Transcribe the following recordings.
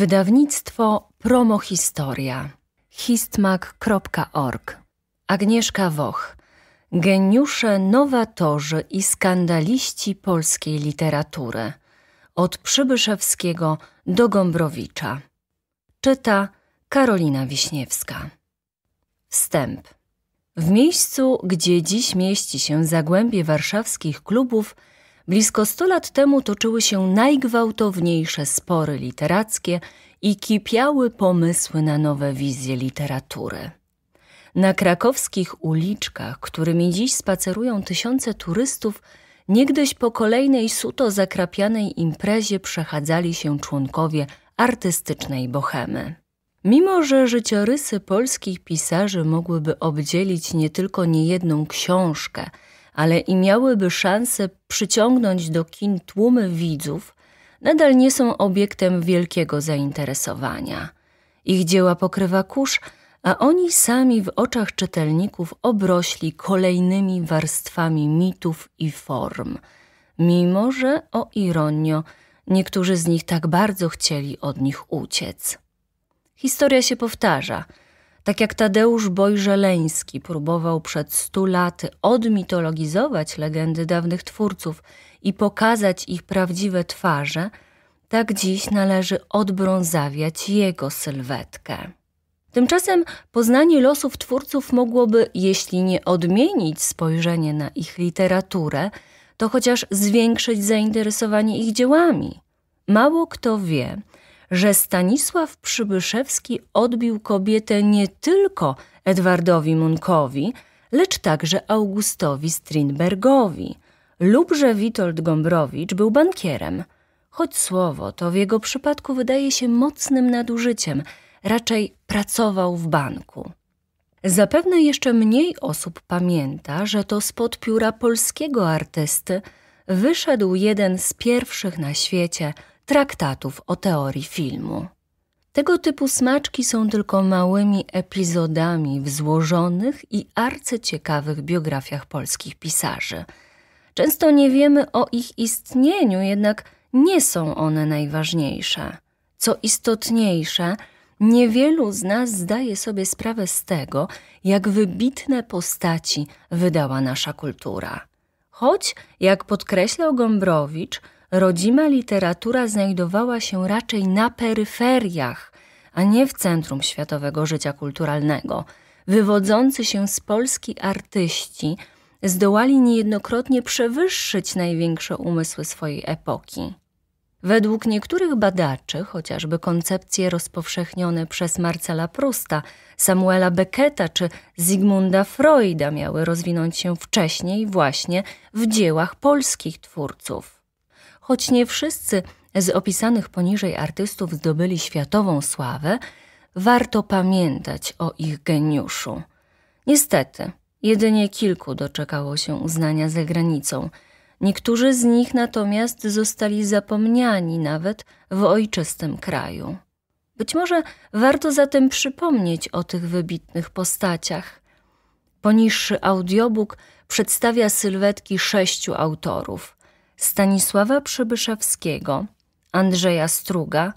Wydawnictwo Promohistoria histmak.org Agnieszka Woch Geniusze, nowatorzy i skandaliści polskiej literatury od Przybyszewskiego do Gombrowicza Czyta Karolina Wiśniewska Wstęp w miejscu, gdzie dziś mieści się zagłębie warszawskich klubów, Blisko 100 lat temu toczyły się najgwałtowniejsze spory literackie i kipiały pomysły na nowe wizje literatury. Na krakowskich uliczkach, którymi dziś spacerują tysiące turystów, niegdyś po kolejnej suto zakrapianej imprezie przechadzali się członkowie artystycznej bohemy. Mimo, że życiorysy polskich pisarzy mogłyby obdzielić nie tylko niejedną książkę, ale i miałyby szansę przyciągnąć do kin tłumy widzów, nadal nie są obiektem wielkiego zainteresowania. Ich dzieła pokrywa kurz, a oni sami w oczach czytelników obrośli kolejnymi warstwami mitów i form, mimo że, o ironio, niektórzy z nich tak bardzo chcieli od nich uciec. Historia się powtarza – tak jak Tadeusz Bojżeleński próbował przed stu laty odmitologizować legendy dawnych twórców i pokazać ich prawdziwe twarze, tak dziś należy odbrązawiać jego sylwetkę. Tymczasem poznanie losów twórców mogłoby, jeśli nie odmienić spojrzenie na ich literaturę, to chociaż zwiększyć zainteresowanie ich dziełami. Mało kto wie, że Stanisław Przybyszewski odbił kobietę nie tylko Edwardowi Munkowi, lecz także Augustowi Strindbergowi, lub że Witold Gombrowicz był bankierem. Choć słowo to w jego przypadku wydaje się mocnym nadużyciem, raczej pracował w banku. Zapewne jeszcze mniej osób pamięta, że to spod pióra polskiego artysty wyszedł jeden z pierwszych na świecie – traktatów o teorii filmu. Tego typu smaczki są tylko małymi epizodami w złożonych i arcyciekawych biografiach polskich pisarzy. Często nie wiemy o ich istnieniu, jednak nie są one najważniejsze. Co istotniejsze, niewielu z nas zdaje sobie sprawę z tego, jak wybitne postaci wydała nasza kultura. Choć, jak podkreślał Gombrowicz, rodzima literatura znajdowała się raczej na peryferiach, a nie w centrum światowego życia kulturalnego. Wywodzący się z Polski artyści zdołali niejednokrotnie przewyższyć największe umysły swojej epoki. Według niektórych badaczy, chociażby koncepcje rozpowszechnione przez Marcela Prusta, Samuela Becketa czy Zygmunda Freuda miały rozwinąć się wcześniej właśnie w dziełach polskich twórców. Choć nie wszyscy z opisanych poniżej artystów zdobyli światową sławę, warto pamiętać o ich geniuszu. Niestety, jedynie kilku doczekało się uznania za granicą. Niektórzy z nich natomiast zostali zapomniani nawet w ojczystym kraju. Być może warto zatem przypomnieć o tych wybitnych postaciach. Poniższy audiobook przedstawia sylwetki sześciu autorów – Stanisława Przybyszewskiego, Andrzeja Struga,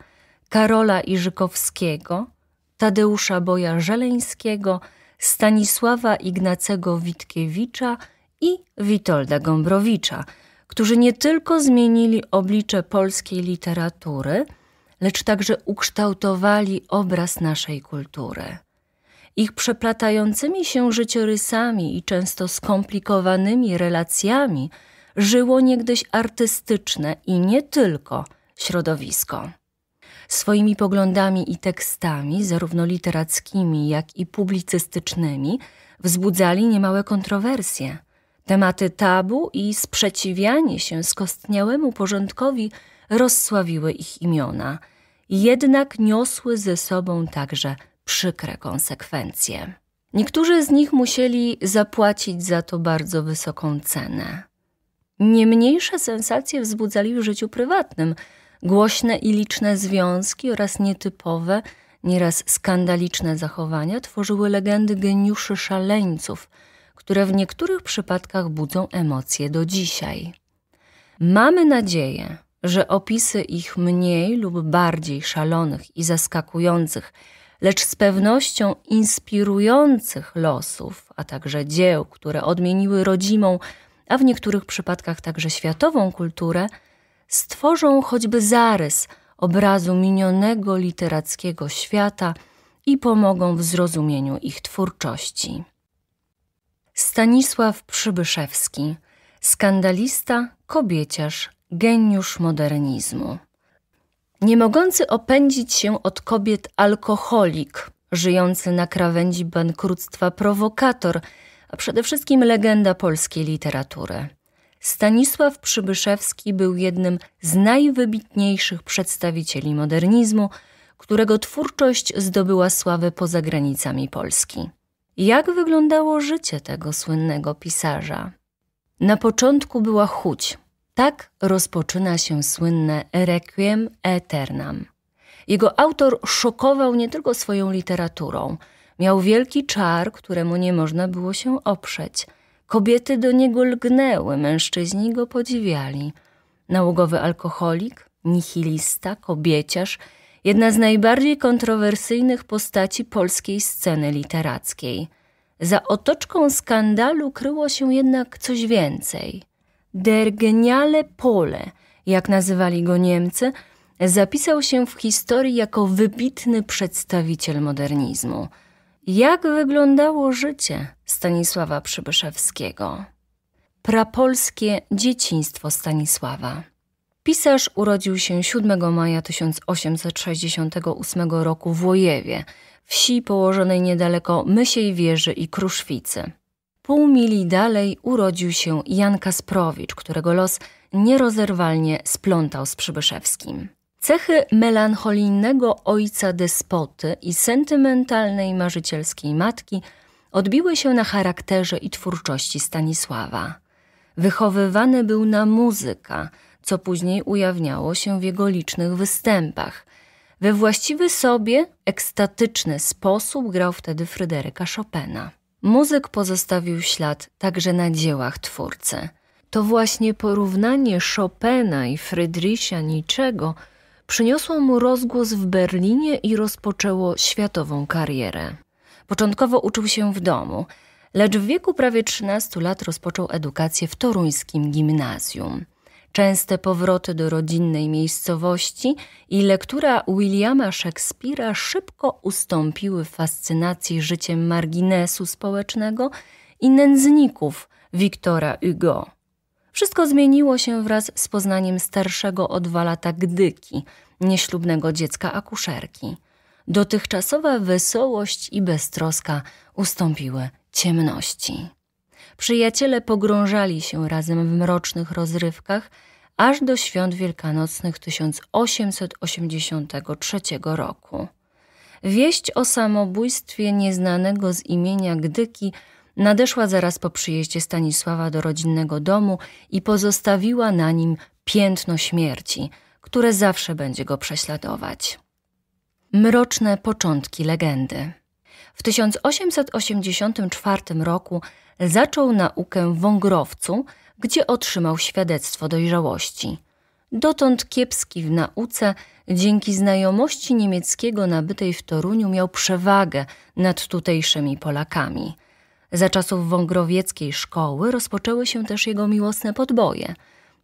Karola Iżykowskiego, Tadeusza Boja-Żeleńskiego, Stanisława Ignacego Witkiewicza i Witolda Gombrowicza, którzy nie tylko zmienili oblicze polskiej literatury, lecz także ukształtowali obraz naszej kultury. Ich przeplatającymi się życiorysami i często skomplikowanymi relacjami – żyło niegdyś artystyczne i nie tylko środowisko. Swoimi poglądami i tekstami, zarówno literackimi, jak i publicystycznymi, wzbudzali niemałe kontrowersje. Tematy tabu i sprzeciwianie się skostniałemu porządkowi rozsławiły ich imiona, jednak niosły ze sobą także przykre konsekwencje. Niektórzy z nich musieli zapłacić za to bardzo wysoką cenę. Nie mniejsze sensacje wzbudzali w życiu prywatnym głośne i liczne związki oraz nietypowe, nieraz skandaliczne zachowania tworzyły legendy geniuszy szaleńców, które w niektórych przypadkach budzą emocje do dzisiaj. Mamy nadzieję, że opisy ich mniej lub bardziej szalonych i zaskakujących, lecz z pewnością inspirujących losów, a także dzieł, które odmieniły rodzimą a w niektórych przypadkach także światową kulturę, stworzą choćby zarys obrazu minionego literackiego świata i pomogą w zrozumieniu ich twórczości. Stanisław Przybyszewski, skandalista, kobieciarz, geniusz modernizmu. Nie mogący opędzić się od kobiet alkoholik, żyjący na krawędzi bankructwa prowokator – a przede wszystkim legenda polskiej literatury. Stanisław Przybyszewski był jednym z najwybitniejszych przedstawicieli modernizmu, którego twórczość zdobyła sławę poza granicami Polski. Jak wyglądało życie tego słynnego pisarza? Na początku była chuć. Tak rozpoczyna się słynne Requiem Aeternam. Jego autor szokował nie tylko swoją literaturą – Miał wielki czar, któremu nie można było się oprzeć. Kobiety do niego lgnęły, mężczyźni go podziwiali. Nałogowy alkoholik, nihilista, kobieciarz, jedna z najbardziej kontrowersyjnych postaci polskiej sceny literackiej. Za otoczką skandalu kryło się jednak coś więcej. Der geniale Pole, jak nazywali go Niemcy, zapisał się w historii jako wybitny przedstawiciel modernizmu – jak wyglądało życie Stanisława Przybyszewskiego? Prapolskie dzieciństwo Stanisława. Pisarz urodził się 7 maja 1868 roku w Łojewie, wsi położonej niedaleko Mysiej Wieży i Kruszwicy. Pół mili dalej urodził się Jan Kasprowicz, którego los nierozerwalnie splątał z Przybyszewskim. Cechy melancholijnego ojca despoty i sentymentalnej marzycielskiej matki odbiły się na charakterze i twórczości Stanisława. Wychowywany był na muzyka, co później ujawniało się w jego licznych występach. We właściwy sobie, ekstatyczny sposób grał wtedy Fryderyka Chopina. Muzyk pozostawił ślad także na dziełach twórcy. To właśnie porównanie Chopina i Friedricha Niczego – przyniosło mu rozgłos w Berlinie i rozpoczęło światową karierę. Początkowo uczył się w domu, lecz w wieku prawie 13 lat rozpoczął edukację w toruńskim gimnazjum. Częste powroty do rodzinnej miejscowości i lektura Williama Szekspira szybko ustąpiły fascynacji życiem marginesu społecznego i nędzników Wiktora Hugo. Wszystko zmieniło się wraz z poznaniem starszego o dwa lata Gdyki, nieślubnego dziecka akuszerki. Dotychczasowa wesołość i beztroska ustąpiły ciemności. Przyjaciele pogrążali się razem w mrocznych rozrywkach aż do świąt wielkanocnych 1883 roku. Wieść o samobójstwie nieznanego z imienia Gdyki – Nadeszła zaraz po przyjeździe Stanisława do rodzinnego domu i pozostawiła na nim piętno śmierci, które zawsze będzie go prześladować. Mroczne początki legendy. W 1884 roku zaczął naukę w Wągrowcu, gdzie otrzymał świadectwo dojrzałości. Dotąd kiepski w nauce, dzięki znajomości niemieckiego nabytej w Toruniu miał przewagę nad tutejszymi Polakami. Za czasów wągrowieckiej szkoły rozpoczęły się też jego miłosne podboje.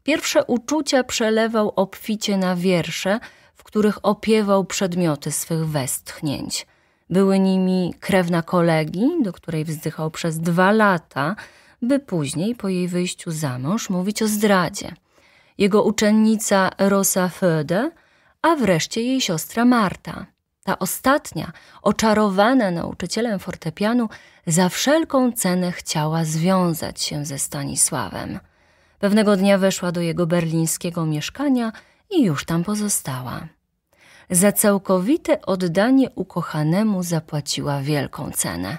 Pierwsze uczucia przelewał obficie na wiersze, w których opiewał przedmioty swych westchnięć. Były nimi krewna kolegi, do której wzdychał przez dwa lata, by później po jej wyjściu za mąż mówić o zdradzie. Jego uczennica Rosa Föde, a wreszcie jej siostra Marta. Ta ostatnia, oczarowana nauczycielem fortepianu, za wszelką cenę chciała związać się ze Stanisławem. Pewnego dnia weszła do jego berlińskiego mieszkania i już tam pozostała. Za całkowite oddanie ukochanemu zapłaciła wielką cenę.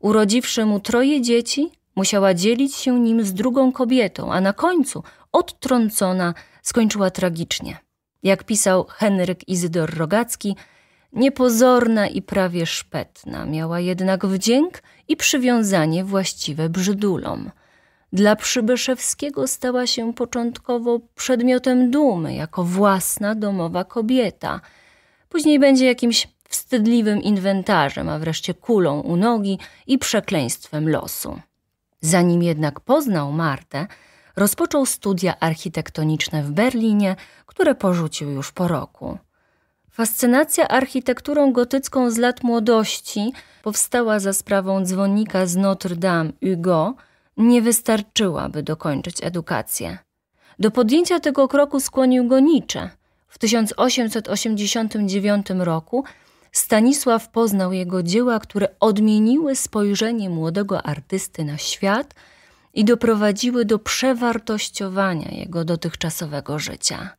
Urodziwszy mu troje dzieci, musiała dzielić się nim z drugą kobietą, a na końcu, odtrącona, skończyła tragicznie. Jak pisał Henryk Izydor Rogacki – niepozorna i prawie szpetna, miała jednak wdzięk i przywiązanie właściwe brzydulom. Dla Przybyszewskiego stała się początkowo przedmiotem dumy, jako własna domowa kobieta. Później będzie jakimś wstydliwym inwentarzem, a wreszcie kulą u nogi i przekleństwem losu. Zanim jednak poznał Martę, rozpoczął studia architektoniczne w Berlinie, które porzucił już po roku. Fascynacja architekturą gotycką z lat młodości powstała za sprawą dzwonnika z Notre Dame Hugo nie wystarczyła, by dokończyć edukację. Do podjęcia tego kroku skłonił go Nietzsche. W 1889 roku Stanisław poznał jego dzieła, które odmieniły spojrzenie młodego artysty na świat i doprowadziły do przewartościowania jego dotychczasowego życia.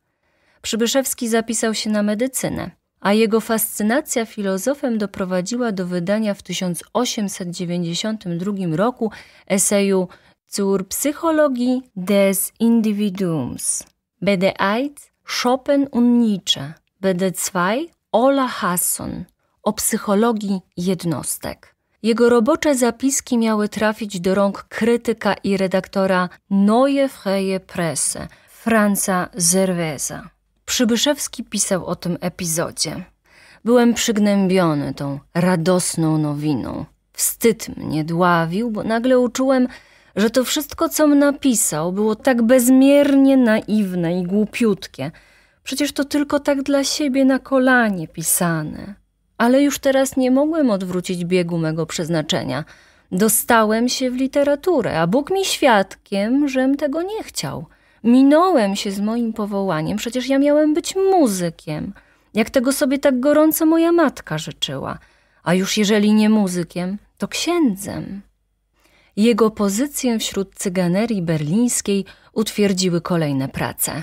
Przybyszewski zapisał się na medycynę, a jego fascynacja filozofem doprowadziła do wydania w 1892 roku eseju "Sur Psychologie des Individuums. (bede 1 Chopin und Nietzsche. bede 2 Ola Hasson o psychologii jednostek. Jego robocze zapiski miały trafić do rąk krytyka i redaktora Neue Freie Presse, Franza Zerweza. Przybyszewski pisał o tym epizodzie. Byłem przygnębiony tą radosną nowiną. Wstyd mnie dławił, bo nagle uczułem, że to wszystko, co napisał, było tak bezmiernie naiwne i głupiutkie. Przecież to tylko tak dla siebie na kolanie pisane. Ale już teraz nie mogłem odwrócić biegu mego przeznaczenia. Dostałem się w literaturę, a Bóg mi świadkiem, żem tego nie chciał. Minąłem się z moim powołaniem, przecież ja miałem być muzykiem, jak tego sobie tak gorąco moja matka życzyła, a już jeżeli nie muzykiem, to księdzem. Jego pozycję wśród cyganerii berlińskiej utwierdziły kolejne prace.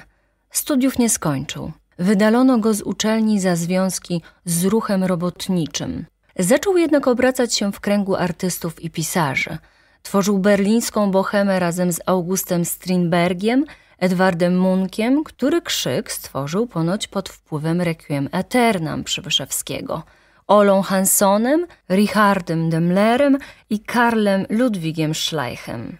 Studiów nie skończył. Wydalono go z uczelni za związki z ruchem robotniczym. Zaczął jednak obracać się w kręgu artystów i pisarzy. Tworzył berlińską bohemę razem z Augustem Strindbergiem – Edwardem Munkiem, który krzyk stworzył ponoć pod wpływem Requiem Eternam Przybyszewskiego, Olą Hansonem, Richardem Demlerem i Karlem Ludwigiem Schleichem.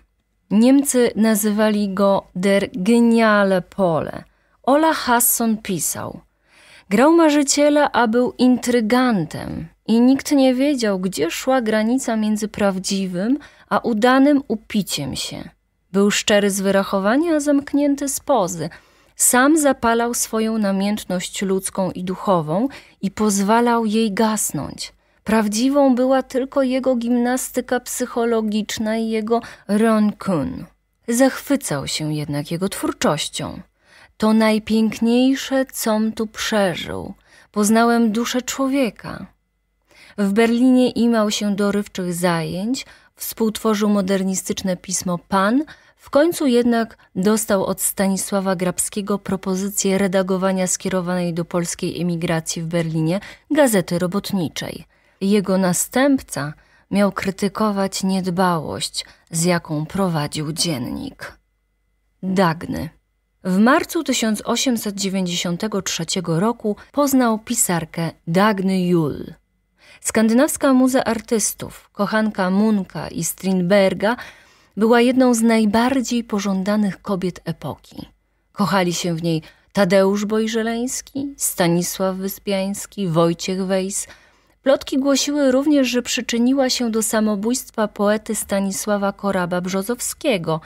Niemcy nazywali go Der Geniale Pole. Ola Hasson pisał – Grał marzyciela, a był intrygantem i nikt nie wiedział, gdzie szła granica między prawdziwym a udanym upiciem się. Był szczery z wyrachowania, a zamknięty z pozy. Sam zapalał swoją namiętność ludzką i duchową i pozwalał jej gasnąć. Prawdziwą była tylko jego gimnastyka psychologiczna i jego rancun. Zachwycał się jednak jego twórczością. To najpiękniejsze, com tu przeżył. Poznałem duszę człowieka. W Berlinie imał się dorywczych zajęć, współtworzył modernistyczne pismo Pan – w końcu jednak dostał od Stanisława Grabskiego propozycję redagowania skierowanej do polskiej emigracji w Berlinie Gazety Robotniczej. Jego następca miał krytykować niedbałość, z jaką prowadził dziennik. Dagny. W marcu 1893 roku poznał pisarkę Dagny Jul. Skandynawska muza artystów, kochanka Munka i Strindberga, była jedną z najbardziej pożądanych kobiet epoki. Kochali się w niej Tadeusz Bojżeleński, Stanisław Wyspiański, Wojciech Wejs. Plotki głosiły również, że przyczyniła się do samobójstwa poety Stanisława Koraba Brzozowskiego,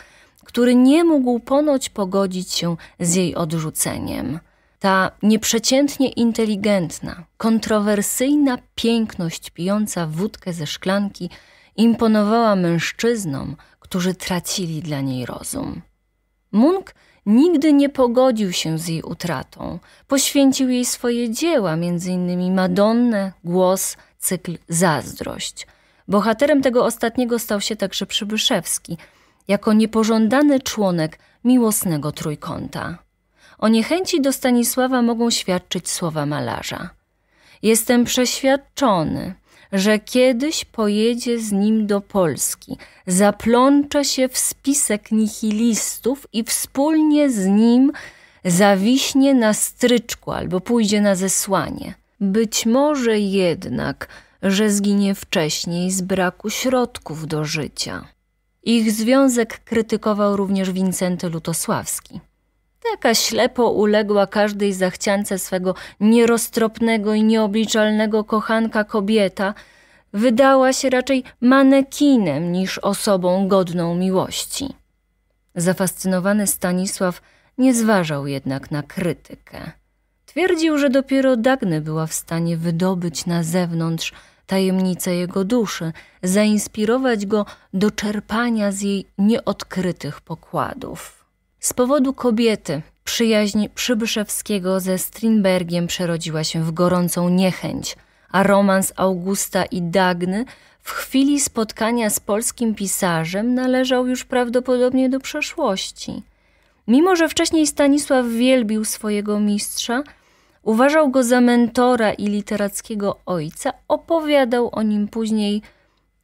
który nie mógł ponoć pogodzić się z jej odrzuceniem. Ta nieprzeciętnie inteligentna, kontrowersyjna piękność pijąca wódkę ze szklanki – Imponowała mężczyznom, którzy tracili dla niej rozum. Munk nigdy nie pogodził się z jej utratą. Poświęcił jej swoje dzieła, m.in. Madonnę, Głos, cykl Zazdrość. Bohaterem tego ostatniego stał się także Przybyszewski, jako niepożądany członek miłosnego trójkąta. O niechęci do Stanisława mogą świadczyć słowa malarza. Jestem przeświadczony – że kiedyś pojedzie z nim do Polski, zaplącza się w spisek nihilistów i wspólnie z nim zawiśnie na stryczku albo pójdzie na zesłanie. Być może jednak, że zginie wcześniej z braku środków do życia. Ich związek krytykował również Wincenty Lutosławski. Taka ślepo uległa każdej zachciance swego nieroztropnego i nieobliczalnego kochanka kobieta, wydała się raczej manekinem niż osobą godną miłości. Zafascynowany Stanisław nie zważał jednak na krytykę. Twierdził, że dopiero Dagny była w stanie wydobyć na zewnątrz tajemnicę jego duszy, zainspirować go do czerpania z jej nieodkrytych pokładów. Z powodu kobiety przyjaźń Przybyszewskiego ze Strindbergiem przerodziła się w gorącą niechęć, a romans Augusta i Dagny w chwili spotkania z polskim pisarzem należał już prawdopodobnie do przeszłości. Mimo, że wcześniej Stanisław wielbił swojego mistrza, uważał go za mentora i literackiego ojca, opowiadał o nim później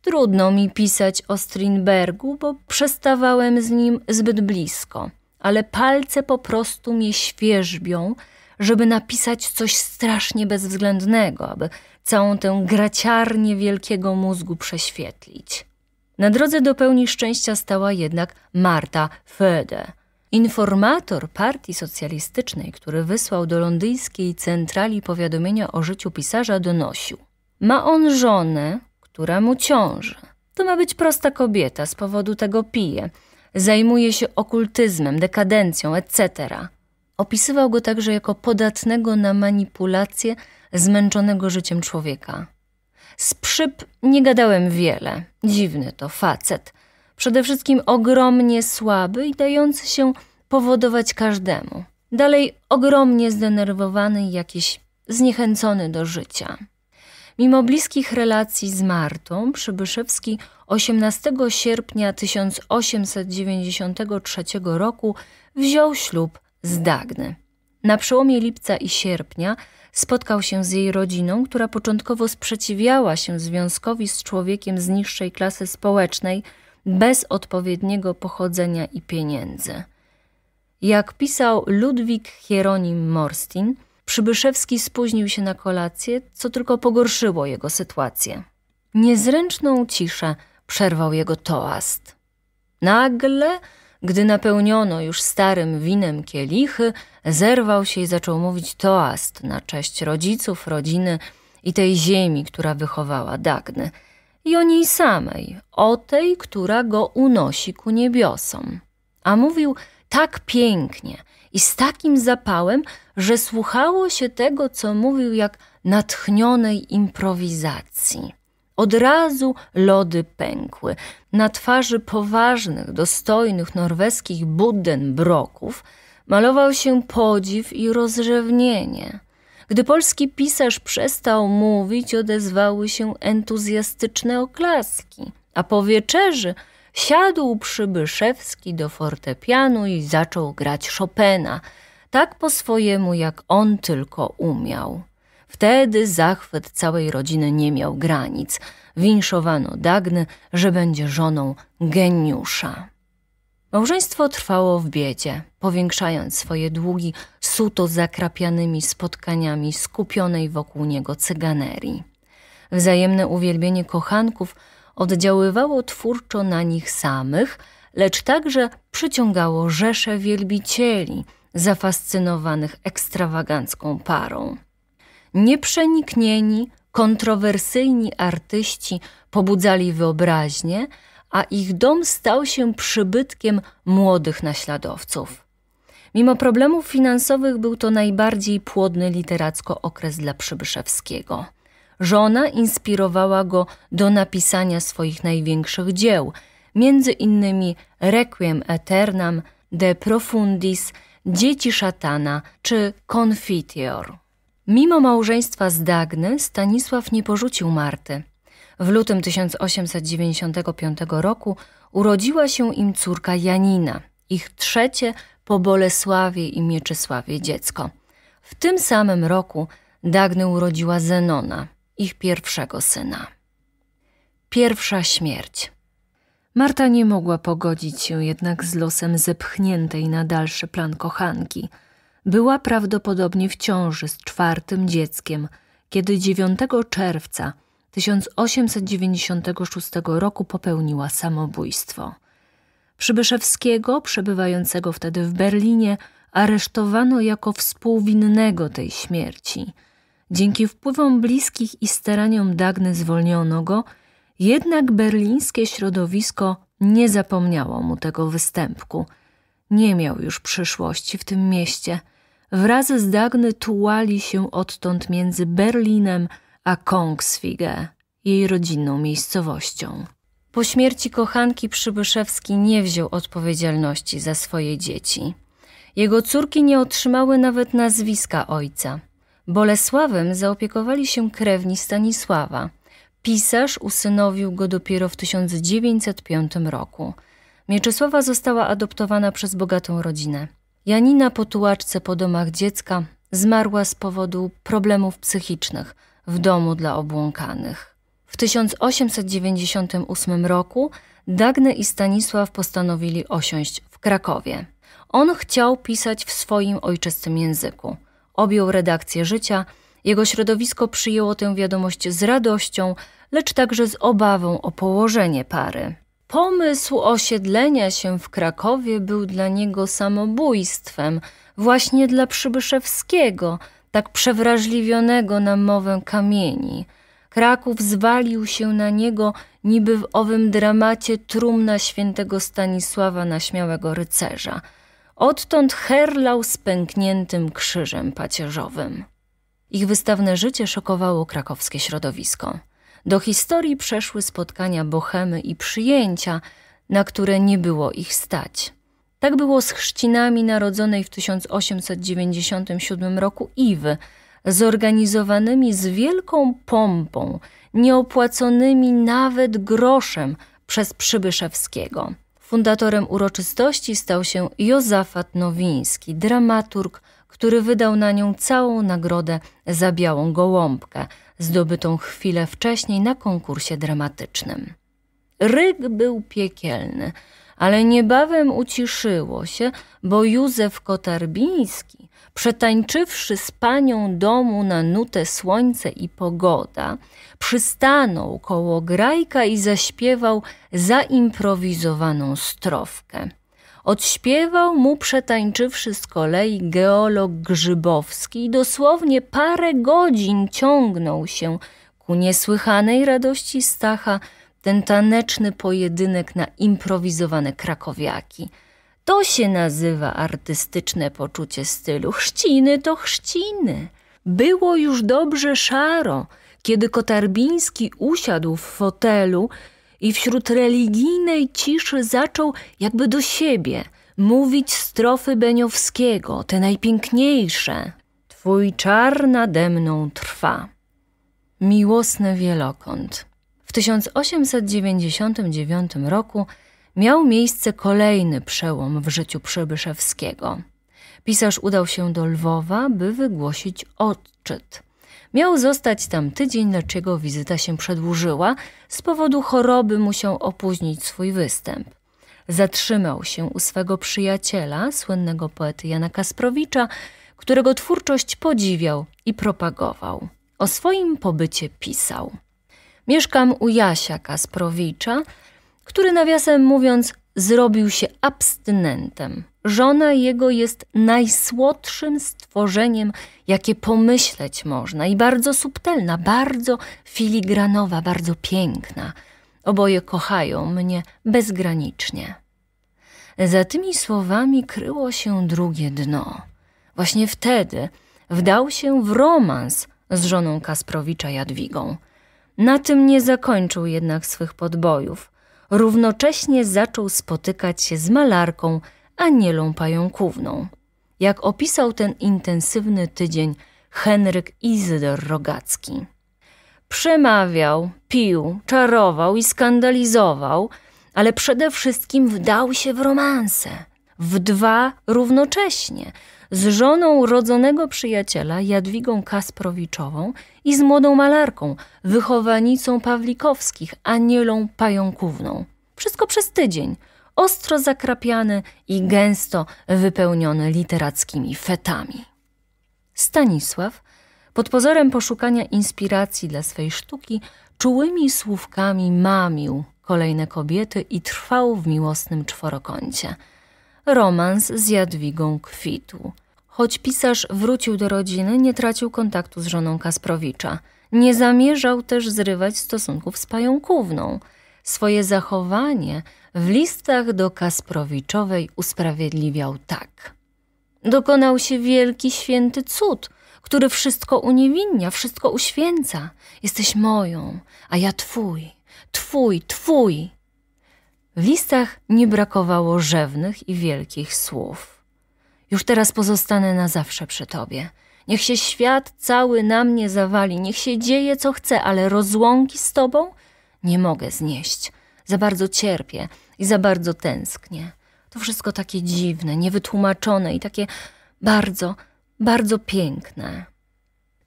Trudno mi pisać o Strindbergu, bo przestawałem z nim zbyt blisko ale palce po prostu mnie świeżbią, żeby napisać coś strasznie bezwzględnego, aby całą tę graciarnię wielkiego mózgu prześwietlić. Na drodze do pełni szczęścia stała jednak Marta Föde. Informator partii socjalistycznej, który wysłał do londyńskiej centrali powiadomienia o życiu pisarza, donosił. Ma on żonę, która mu ciąży. To ma być prosta kobieta, z powodu tego pije zajmuje się okultyzmem, dekadencją, etc. Opisywał go także jako podatnego na manipulacje, zmęczonego życiem człowieka. Z Przyp nie gadałem wiele. Dziwny to facet. Przede wszystkim ogromnie słaby i dający się powodować każdemu. Dalej ogromnie zdenerwowany i jakiś zniechęcony do życia. Mimo bliskich relacji z Martą, Przybyszewski 18 sierpnia 1893 roku wziął ślub z Dagny. Na przełomie lipca i sierpnia spotkał się z jej rodziną, która początkowo sprzeciwiała się związkowi z człowiekiem z niższej klasy społecznej bez odpowiedniego pochodzenia i pieniędzy. Jak pisał Ludwik Hieronim Morstin, Przybyszewski spóźnił się na kolację, co tylko pogorszyło jego sytuację. Niezręczną ciszę przerwał jego toast. Nagle, gdy napełniono już starym winem kielichy, zerwał się i zaczął mówić toast na cześć rodziców, rodziny i tej ziemi, która wychowała Dagny. I o niej samej, o tej, która go unosi ku niebiosom. A mówił tak pięknie – i z takim zapałem, że słuchało się tego, co mówił, jak natchnionej improwizacji. Od razu lody pękły. Na twarzy poważnych, dostojnych norweskich Buddenbroków malował się podziw i rozrzewnienie. Gdy polski pisarz przestał mówić, odezwały się entuzjastyczne oklaski, a po wieczerzy – siadł przybyszewski do fortepianu i zaczął grać Chopina, tak po swojemu, jak on tylko umiał. Wtedy zachwyt całej rodziny nie miał granic. Winszowano Dagny, że będzie żoną geniusza. Małżeństwo trwało w biedzie, powiększając swoje długi suto zakrapianymi spotkaniami skupionej wokół niego cyganerii. Wzajemne uwielbienie kochanków – oddziaływało twórczo na nich samych, lecz także przyciągało rzesze wielbicieli zafascynowanych ekstrawagancką parą. Nieprzeniknieni, kontrowersyjni artyści pobudzali wyobraźnię, a ich dom stał się przybytkiem młodych naśladowców. Mimo problemów finansowych był to najbardziej płodny literacko okres dla Przybyszewskiego – Żona inspirowała go do napisania swoich największych dzieł, między innymi Requiem Eternam, De Profundis, Dzieci Szatana czy Confiteor. Mimo małżeństwa z Dagny Stanisław nie porzucił Marty. W lutym 1895 roku urodziła się im córka Janina, ich trzecie po Bolesławie i Mieczysławie dziecko. W tym samym roku Dagny urodziła Zenona, ich pierwszego syna. Pierwsza śmierć. Marta nie mogła pogodzić się jednak z losem zepchniętej na dalszy plan kochanki. Była prawdopodobnie w ciąży z czwartym dzieckiem, kiedy 9 czerwca 1896 roku popełniła samobójstwo. Przybyszewskiego, przebywającego wtedy w Berlinie, aresztowano jako współwinnego tej śmierci – Dzięki wpływom bliskich i staraniom Dagny zwolniono go, jednak berlińskie środowisko nie zapomniało mu tego występku. Nie miał już przyszłości w tym mieście. Wraz z Dagny tułali się odtąd między Berlinem a Kongswige, jej rodzinną miejscowością. Po śmierci kochanki Przybyszewski nie wziął odpowiedzialności za swoje dzieci. Jego córki nie otrzymały nawet nazwiska ojca – Bolesławem zaopiekowali się krewni Stanisława. Pisarz usynowił go dopiero w 1905 roku. Mieczysława została adoptowana przez bogatą rodzinę. Janina po tułaczce po domach dziecka zmarła z powodu problemów psychicznych w domu dla obłąkanych. W 1898 roku Dagny i Stanisław postanowili osiąść w Krakowie. On chciał pisać w swoim ojczystym języku – objął redakcję życia, jego środowisko przyjęło tę wiadomość z radością, lecz także z obawą o położenie pary. Pomysł osiedlenia się w Krakowie był dla niego samobójstwem, właśnie dla Przybyszewskiego, tak przewrażliwionego na mowę kamieni. Kraków zwalił się na niego niby w owym dramacie trumna świętego Stanisława na śmiałego rycerza – odtąd herlał z pękniętym krzyżem pacierzowym. Ich wystawne życie szokowało krakowskie środowisko. Do historii przeszły spotkania bohemy i przyjęcia, na które nie było ich stać. Tak było z chrzcinami narodzonej w 1897 roku Iwy, zorganizowanymi z wielką pompą, nieopłaconymi nawet groszem przez Przybyszewskiego. Fundatorem uroczystości stał się Józafat Nowiński, dramaturg, który wydał na nią całą nagrodę za białą gołąbkę, zdobytą chwilę wcześniej na konkursie dramatycznym. Ryg był piekielny ale niebawem uciszyło się, bo Józef Kotarbiński, przetańczywszy z panią domu na nutę słońce i pogoda, przystanął koło grajka i zaśpiewał zaimprowizowaną strofkę. Odśpiewał mu przetańczywszy z kolei geolog Grzybowski i dosłownie parę godzin ciągnął się ku niesłychanej radości Stacha – ten taneczny pojedynek na improwizowane krakowiaki. To się nazywa artystyczne poczucie stylu. Chrzciny to chrzciny. Było już dobrze szaro, kiedy Kotarbiński usiadł w fotelu i wśród religijnej ciszy zaczął jakby do siebie mówić strofy Beniowskiego, te najpiękniejsze. Twój czar nade mną trwa. Miłosny wielokąt. W 1899 roku miał miejsce kolejny przełom w życiu Przybyszewskiego. Pisarz udał się do Lwowa, by wygłosić odczyt. Miał zostać tam tydzień, lecz jego wizyta się przedłużyła. Z powodu choroby musiał opóźnić swój występ. Zatrzymał się u swego przyjaciela, słynnego poety Jana Kasprowicza, którego twórczość podziwiał i propagował. O swoim pobycie pisał. Mieszkam u Jasia Kasprowicza, który nawiasem mówiąc zrobił się abstynentem. Żona jego jest najsłodszym stworzeniem, jakie pomyśleć można i bardzo subtelna, bardzo filigranowa, bardzo piękna. Oboje kochają mnie bezgranicznie. Za tymi słowami kryło się drugie dno. Właśnie wtedy wdał się w romans z żoną Kasprowicza Jadwigą – na tym nie zakończył jednak swych podbojów. Równocześnie zaczął spotykać się z malarką Anielą Pająkówną. Jak opisał ten intensywny tydzień Henryk Izydor Rogacki. Przemawiał, pił, czarował i skandalizował, ale przede wszystkim wdał się w romanse – w dwa równocześnie z żoną rodzonego przyjaciela Jadwigą Kasprowiczową i z młodą malarką, wychowanicą Pawlikowskich, Anielą Pająkówną. Wszystko przez tydzień, ostro zakrapiany i gęsto wypełniony literackimi fetami. Stanisław, pod pozorem poszukania inspiracji dla swej sztuki, czułymi słówkami mamił kolejne kobiety i trwał w miłosnym czworokącie – romans z Jadwigą kwitł. Choć pisarz wrócił do rodziny, nie tracił kontaktu z żoną Kasprowicza. Nie zamierzał też zrywać stosunków z pająkówną. Swoje zachowanie w listach do Kasprowiczowej usprawiedliwiał tak. Dokonał się wielki, święty cud, który wszystko uniewinnia, wszystko uświęca. Jesteś moją, a ja twój, twój, twój. W listach nie brakowało rzewnych i wielkich słów. Już teraz pozostanę na zawsze przy tobie. Niech się świat cały na mnie zawali, niech się dzieje co chce, ale rozłąki z tobą nie mogę znieść. Za bardzo cierpię i za bardzo tęsknię. To wszystko takie dziwne, niewytłumaczone i takie bardzo, bardzo piękne.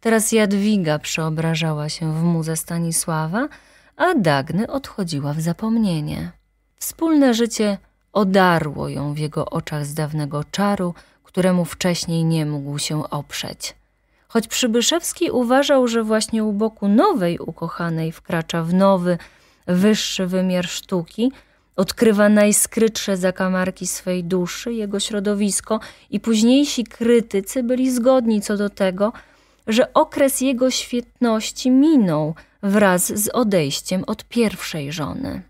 Teraz Jadwiga przeobrażała się w muzę Stanisława, a Dagny odchodziła w zapomnienie. Wspólne życie odarło ją w jego oczach z dawnego czaru, któremu wcześniej nie mógł się oprzeć. Choć Przybyszewski uważał, że właśnie u boku nowej ukochanej wkracza w nowy, wyższy wymiar sztuki, odkrywa najskrytsze zakamarki swej duszy, jego środowisko i późniejsi krytycy byli zgodni co do tego, że okres jego świetności minął wraz z odejściem od pierwszej żony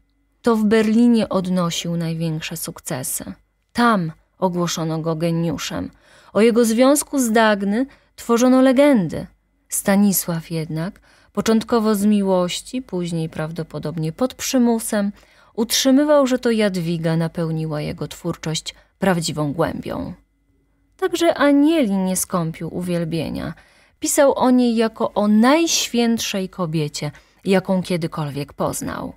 to w Berlinie odnosił największe sukcesy. Tam ogłoszono go geniuszem. O jego związku z Dagny tworzono legendy. Stanisław jednak, początkowo z miłości, później prawdopodobnie pod przymusem, utrzymywał, że to Jadwiga napełniła jego twórczość prawdziwą głębią. Także Anieli nie skąpił uwielbienia. Pisał o niej jako o najświętszej kobiecie, jaką kiedykolwiek poznał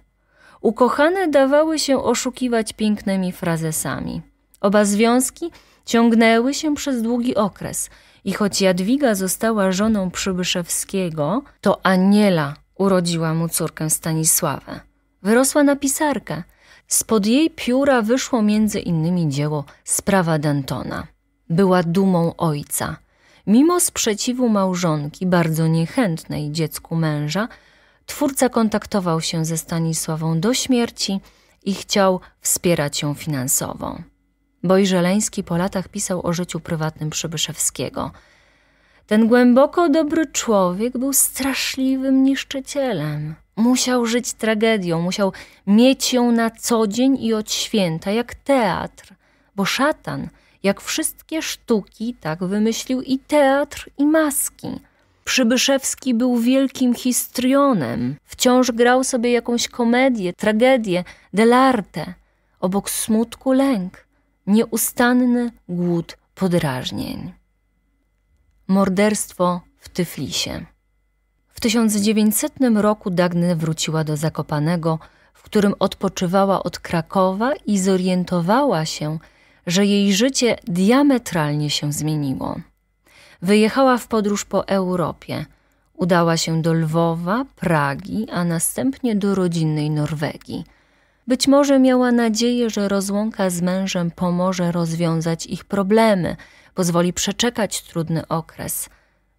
ukochane dawały się oszukiwać pięknymi frazesami. Oba związki ciągnęły się przez długi okres i choć Jadwiga została żoną Przybyszewskiego, to Aniela urodziła mu córkę Stanisławę. Wyrosła na pisarkę. Spod jej pióra wyszło między innymi dzieło Sprawa Dantona. Była dumą ojca. Mimo sprzeciwu małżonki, bardzo niechętnej dziecku męża, twórca kontaktował się ze Stanisławą do śmierci i chciał wspierać ją finansowo. Bojżeleński po latach pisał o życiu prywatnym Przybyszewskiego. Ten głęboko dobry człowiek był straszliwym niszczycielem. Musiał żyć tragedią, musiał mieć ją na co dzień i od święta, jak teatr, bo szatan, jak wszystkie sztuki, tak wymyślił i teatr, i maski – Przybyszewski był wielkim histrionem. Wciąż grał sobie jakąś komedię, tragedię, delarte. Obok smutku lęk, nieustanny głód podrażnień. Morderstwo w Tyflisie. W 1900 roku Dagny wróciła do Zakopanego, w którym odpoczywała od Krakowa i zorientowała się, że jej życie diametralnie się zmieniło. Wyjechała w podróż po Europie. Udała się do Lwowa, Pragi, a następnie do rodzinnej Norwegii. Być może miała nadzieję, że rozłąka z mężem pomoże rozwiązać ich problemy, pozwoli przeczekać trudny okres.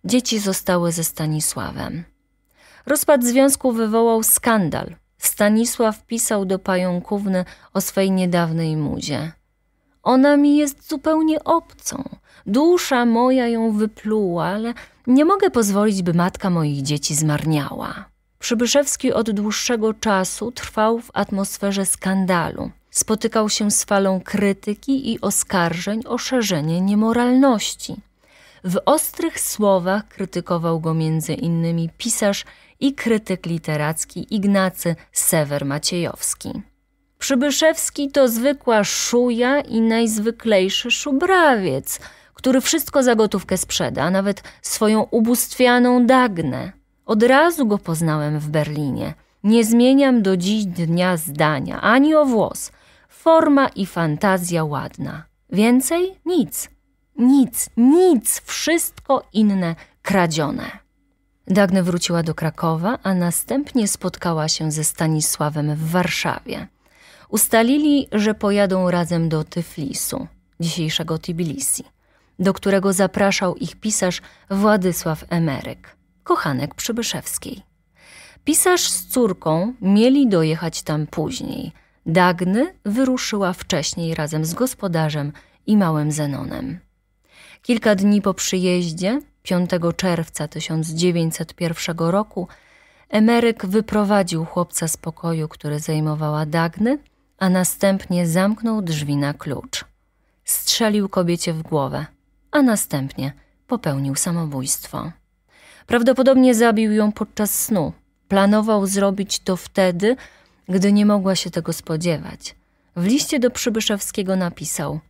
Dzieci zostały ze Stanisławem. Rozpad związku wywołał skandal. Stanisław pisał do pająkówny o swej niedawnej muzie. Ona mi jest zupełnie obcą. Dusza moja ją wypluła, ale nie mogę pozwolić, by matka moich dzieci zmarniała. Przybyszewski od dłuższego czasu trwał w atmosferze skandalu. Spotykał się z falą krytyki i oskarżeń o szerzenie niemoralności. W ostrych słowach krytykował go między innymi pisarz i krytyk literacki Ignacy Sewer Maciejowski. Przybyszewski to zwykła szuja i najzwyklejszy szubrawiec, który wszystko za gotówkę sprzeda, nawet swoją ubóstwianą Dagnę. Od razu go poznałem w Berlinie. Nie zmieniam do dziś dnia zdania, ani o włos. Forma i fantazja ładna. Więcej? Nic. Nic, nic, wszystko inne kradzione. Dagne wróciła do Krakowa, a następnie spotkała się ze Stanisławem w Warszawie. Ustalili, że pojadą razem do Tyflisu, dzisiejszego Tbilisi, do którego zapraszał ich pisarz Władysław Emeryk, kochanek Przybyszewskiej. Pisarz z córką mieli dojechać tam później. Dagny wyruszyła wcześniej razem z gospodarzem i małym Zenonem. Kilka dni po przyjeździe, 5 czerwca 1901 roku, Emeryk wyprowadził chłopca z pokoju, który zajmowała Dagny, a następnie zamknął drzwi na klucz. Strzelił kobiecie w głowę, a następnie popełnił samobójstwo. Prawdopodobnie zabił ją podczas snu. Planował zrobić to wtedy, gdy nie mogła się tego spodziewać. W liście do Przybyszewskiego napisał: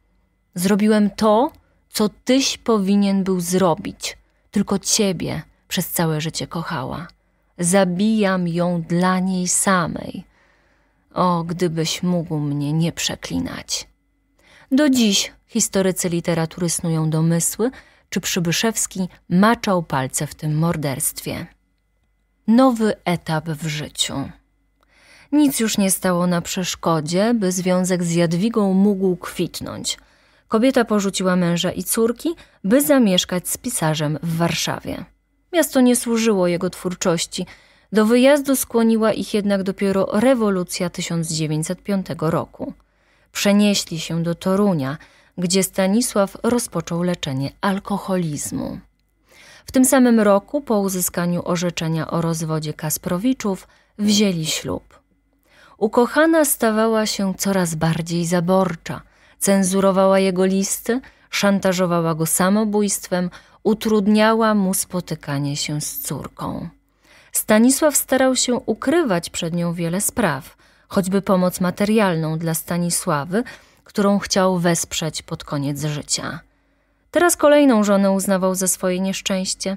Zrobiłem to, co tyś powinien był zrobić. Tylko ciebie przez całe życie kochała. Zabijam ją dla niej samej. O, gdybyś mógł mnie nie przeklinać. Do dziś historycy literatury snują domysły, czy Przybyszewski maczał palce w tym morderstwie. Nowy etap w życiu. Nic już nie stało na przeszkodzie, by związek z Jadwigą mógł kwitnąć. Kobieta porzuciła męża i córki, by zamieszkać z pisarzem w Warszawie. Miasto nie służyło jego twórczości – do wyjazdu skłoniła ich jednak dopiero rewolucja 1905 roku. Przenieśli się do Torunia, gdzie Stanisław rozpoczął leczenie alkoholizmu. W tym samym roku, po uzyskaniu orzeczenia o rozwodzie Kasprowiczów, wzięli ślub. Ukochana stawała się coraz bardziej zaborcza, cenzurowała jego listy, szantażowała go samobójstwem, utrudniała mu spotykanie się z córką. Stanisław starał się ukrywać przed nią wiele spraw, choćby pomoc materialną dla Stanisławy, którą chciał wesprzeć pod koniec życia. Teraz kolejną żonę uznawał za swoje nieszczęście.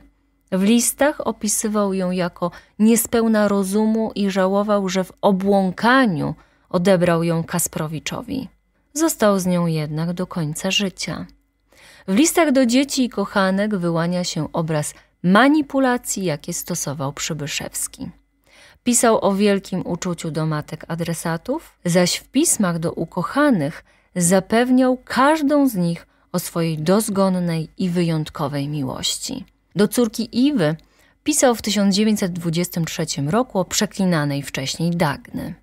W listach opisywał ją jako niespełna rozumu i żałował, że w obłąkaniu odebrał ją Kasprowiczowi. Został z nią jednak do końca życia. W listach do dzieci i kochanek wyłania się obraz manipulacji, jakie stosował Przybyszewski. Pisał o wielkim uczuciu do matek adresatów, zaś w pismach do ukochanych zapewniał każdą z nich o swojej dozgonnej i wyjątkowej miłości. Do córki Iwy pisał w 1923 roku o przeklinanej wcześniej Dagny.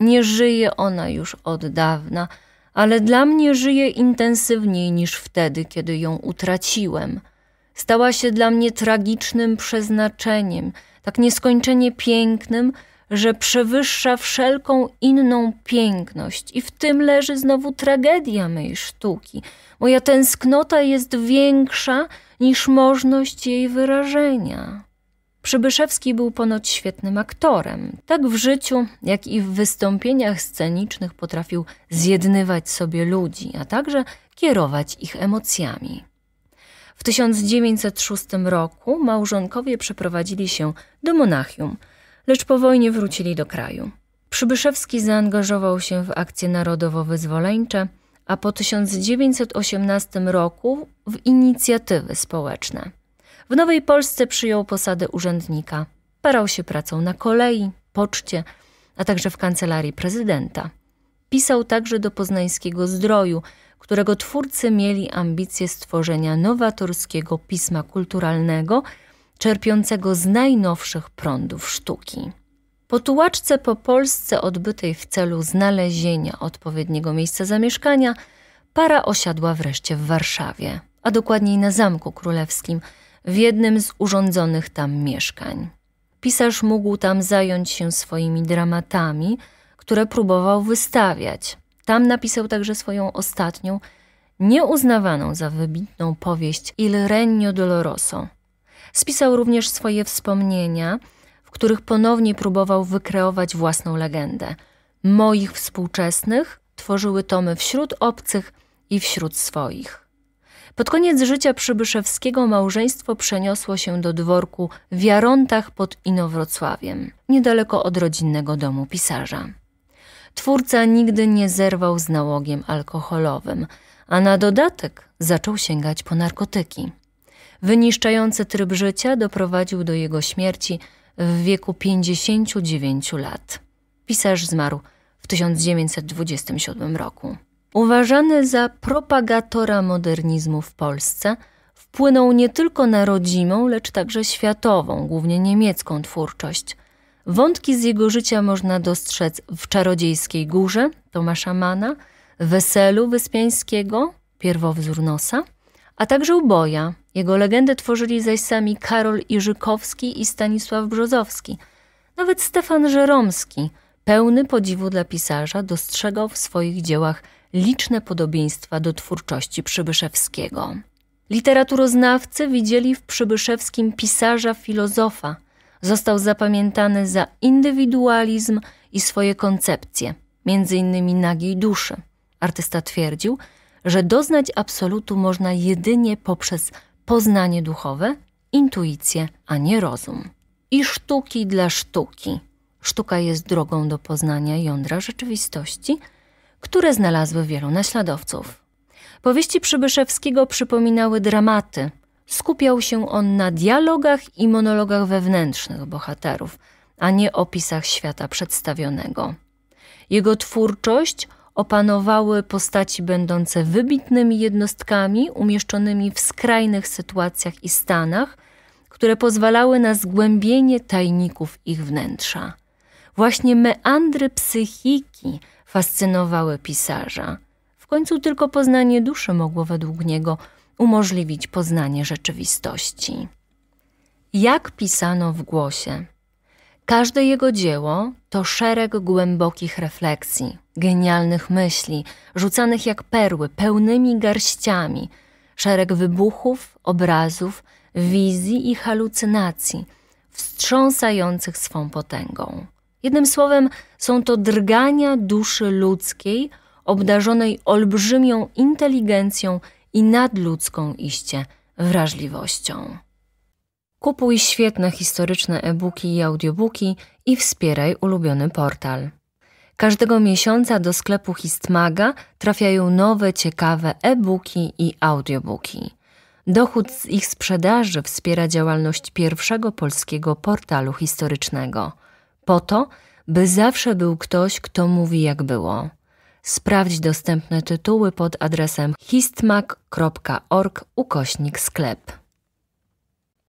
Nie żyje ona już od dawna, ale dla mnie żyje intensywniej niż wtedy, kiedy ją utraciłem – stała się dla mnie tragicznym przeznaczeniem, tak nieskończenie pięknym, że przewyższa wszelką inną piękność, i w tym leży znowu tragedia mej sztuki. Moja tęsknota jest większa niż możność jej wyrażenia. Przybyszewski był ponoć świetnym aktorem. Tak w życiu, jak i w wystąpieniach scenicznych potrafił zjednywać sobie ludzi, a także kierować ich emocjami. W 1906 roku małżonkowie przeprowadzili się do Monachium, lecz po wojnie wrócili do kraju. Przybyszewski zaangażował się w akcje narodowo-wyzwoleńcze, a po 1918 roku w inicjatywy społeczne. W Nowej Polsce przyjął posadę urzędnika. Parał się pracą na kolei, poczcie, a także w kancelarii prezydenta. Pisał także do poznańskiego zdroju – którego twórcy mieli ambicje stworzenia nowatorskiego pisma kulturalnego, czerpiącego z najnowszych prądów sztuki. Po tułaczce po Polsce odbytej w celu znalezienia odpowiedniego miejsca zamieszkania, para osiadła wreszcie w Warszawie, a dokładniej na Zamku Królewskim, w jednym z urządzonych tam mieszkań. Pisarz mógł tam zająć się swoimi dramatami, które próbował wystawiać, tam napisał także swoją ostatnią, nieuznawaną za wybitną powieść Il Regno Doloroso. Spisał również swoje wspomnienia, w których ponownie próbował wykreować własną legendę. Moich współczesnych tworzyły tomy wśród obcych i wśród swoich. Pod koniec życia Przybyszewskiego małżeństwo przeniosło się do dworku w Jarontach pod Inowrocławiem, niedaleko od rodzinnego domu pisarza. Twórca nigdy nie zerwał z nałogiem alkoholowym, a na dodatek zaczął sięgać po narkotyki. Wyniszczający tryb życia doprowadził do jego śmierci w wieku 59 lat. Pisarz zmarł w 1927 roku. Uważany za propagatora modernizmu w Polsce, wpłynął nie tylko na rodzimą, lecz także światową, głównie niemiecką twórczość – Wątki z jego życia można dostrzec w Czarodziejskiej Górze Tomasza Mana, Weselu Wyspiańskiego, pierwowzór Nosa, a także u Boja. Jego legendę tworzyli zaś sami Karol Iżykowski i Stanisław Brzozowski. Nawet Stefan Żeromski, pełny podziwu dla pisarza, dostrzegał w swoich dziełach liczne podobieństwa do twórczości Przybyszewskiego. Literaturoznawcy widzieli w Przybyszewskim pisarza filozofa, został zapamiętany za indywidualizm i swoje koncepcje, między innymi nagiej duszy. Artysta twierdził, że doznać absolutu można jedynie poprzez poznanie duchowe, intuicję, a nie rozum. I sztuki dla sztuki. Sztuka jest drogą do poznania jądra rzeczywistości, które znalazły wielu naśladowców. Powieści Przybyszewskiego przypominały dramaty, skupiał się on na dialogach i monologach wewnętrznych bohaterów, a nie opisach świata przedstawionego. Jego twórczość opanowały postaci będące wybitnymi jednostkami umieszczonymi w skrajnych sytuacjach i stanach, które pozwalały na zgłębienie tajników ich wnętrza. Właśnie meandry psychiki fascynowały pisarza. W końcu tylko poznanie duszy mogło według niego umożliwić poznanie rzeczywistości. Jak pisano w głosie. Każde jego dzieło to szereg głębokich refleksji, genialnych myśli, rzucanych jak perły, pełnymi garściami, szereg wybuchów, obrazów, wizji i halucynacji, wstrząsających swą potęgą. Jednym słowem, są to drgania duszy ludzkiej, obdarzonej olbrzymią inteligencją i nadludzką iście wrażliwością. Kupuj świetne historyczne e-booki i audiobooki i wspieraj ulubiony portal. Każdego miesiąca do sklepu Histmaga trafiają nowe, ciekawe e-booki i audiobooki. Dochód z ich sprzedaży wspiera działalność pierwszego polskiego portalu historycznego, po to, by zawsze był ktoś, kto mówi jak było. Sprawdź dostępne tytuły pod adresem histmak.org ukośnik sklep.